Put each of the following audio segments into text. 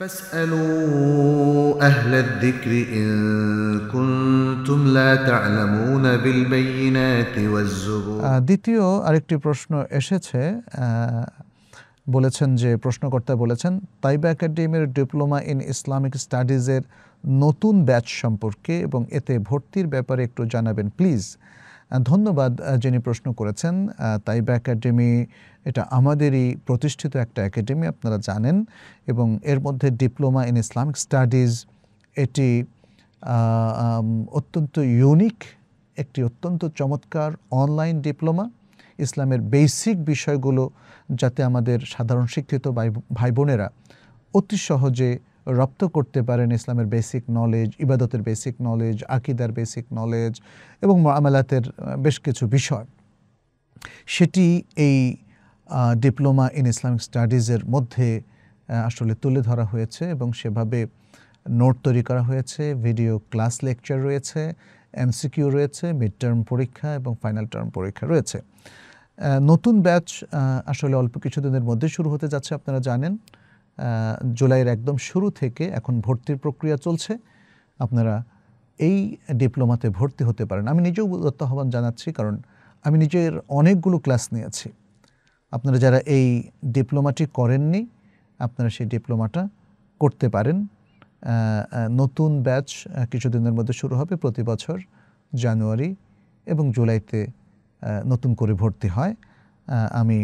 فاسألوا أهل الذكر إن كنتم لا تعلمون بالبينات والزبور দ্বিতীয় আরেকটি প্রশ্ন এসেছে বলেছেন যে প্রশ্নকর্তা বলেছেন তাইবা একাডেমির ডিপ্লোমা ইন ইসলামিক স্টাডিজের নতুন ব্যাচ সম্পর্কে এবং এতে ভর্তির ব্যাপারে একটু জানাবেন প্লিজ ধন্যবাদ যিনি প্রশ্ন করেছেন তাইব একাডেমি এটা আমাদেরই প্রতিষ্ঠিত একটা একাডেমি আপনারা জানেন এবং এর মধ্যে ডিপ্লোমা ইন ইসলামিক স্টাডিজ এটি অত্যন্ত ইউনিক একটি অত্যন্ত চমৎকার অনলাইন ডিপ্লোমা ইসলামের বেসিক বিষয়গুলো যাতে আমাদের সাধারণ শিক্ষিত ভাই বোনেরা অতি সহজে রপ্ত করতে পারেন ইসলামের বেসিক নলেজ ইবাদতের বেসিক নলেজ আকিদার বেসিক নলেজ এবং আমেলাতের বেশ কিছু বিষয় সেটি এই ডিপ্লোমা ইন ইসলামিক স্টাডিজের মধ্যে আসলে তুলে ধরা হয়েছে এবং সেভাবে নোট তৈরি করা হয়েছে ভিডিও ক্লাস লেকচার রয়েছে এমসিকিউ রয়েছে মিড টার্ম পরীক্ষা এবং ফাইনাল টার্ম পরীক্ষা রয়েছে নতুন ব্যাচ আসলে অল্প কিছুদিনের মধ্যে শুরু হতে যাচ্ছে আপনারা জানেন জুলাইয়ের একদম শুরু থেকে এখন ভর্তির প্রক্রিয়া চলছে আপনারা এই ডিপ্লোমাতে ভর্তি হতে পারেন আমি নিজেও দত্ত আহ্বান জানাচ্ছি কারণ আমি নিজের অনেকগুলো ক্লাস নিয়েছি আপনারা যারা এই ডিপ্লোমাটি করেননি আপনারা সেই ডিপ্লোমাটা করতে পারেন নতুন ব্যাচ কিছুদিনের মধ্যে শুরু হবে প্রতি বছর জানুয়ারি এবং জুলাইতে নতুন করে ভর্তি হয় আমি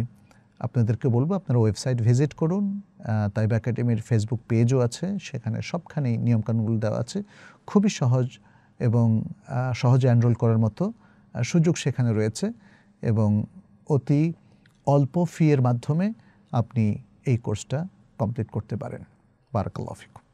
আপনাদেরকে বলবো আপনারা ওয়েবসাইট ভিজিট করুন তাইব একাডেমির ফেসবুক পেজও আছে সেখানে সবখানেই নিয়মকানুনগুলো দেওয়া আছে খুবই সহজ এবং সহজে অ্যানরোল করার মতো সুযোগ সেখানে রয়েছে এবং অতি অল্প ফি এর মাধ্যমে আপনি এই কোর্সটা কমপ্লিট করতে পারেন বারাকাল্লাফিকুম